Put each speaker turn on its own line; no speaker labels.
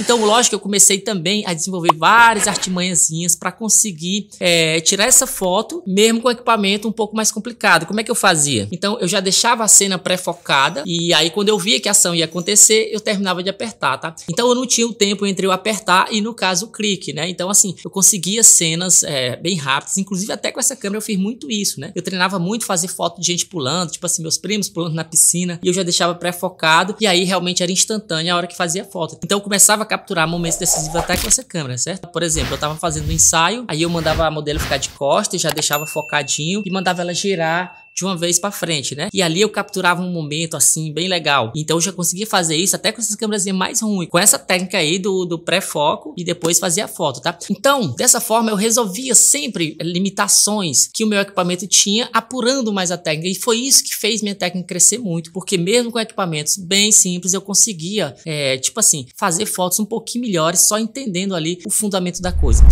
Então, lógico, eu comecei também a desenvolver várias artimanhazinhas para conseguir é, tirar essa foto, mesmo com equipamento um pouco mais complicado. Como é que eu fazia? Então, eu já deixava a cena pré-focada e aí quando eu via que a ação ia acontecer, eu terminava de apertar, tá? Então, eu não tinha o tempo entre eu apertar e, no caso, o clique, né? Então, assim, eu conseguia cenas é, bem rápidas, inclusive até com essa câmera eu fiz muito isso, né? Eu treinava muito fazer foto de gente pulando, tipo assim, meus primos pulando na piscina e eu já deixava pré-focado e aí realmente era instantânea a hora que fazia a foto. Então, eu começava capturar momentos decisivos até com essa câmera, certo? Por exemplo, eu tava fazendo um ensaio, aí eu mandava a modelo ficar de costas, já deixava focadinho e mandava ela girar de uma vez para frente, né? E ali eu capturava um momento assim bem legal. Então eu já conseguia fazer isso até com essas câmeras mais ruins, com essa técnica aí do, do pré-foco e depois fazer a foto, tá? Então, dessa forma eu resolvia sempre limitações que o meu equipamento tinha, apurando mais a técnica. E foi isso que fez minha técnica crescer muito, porque mesmo com equipamentos bem simples eu conseguia, é, tipo assim, fazer fotos um pouquinho melhores, só entendendo ali o fundamento da coisa.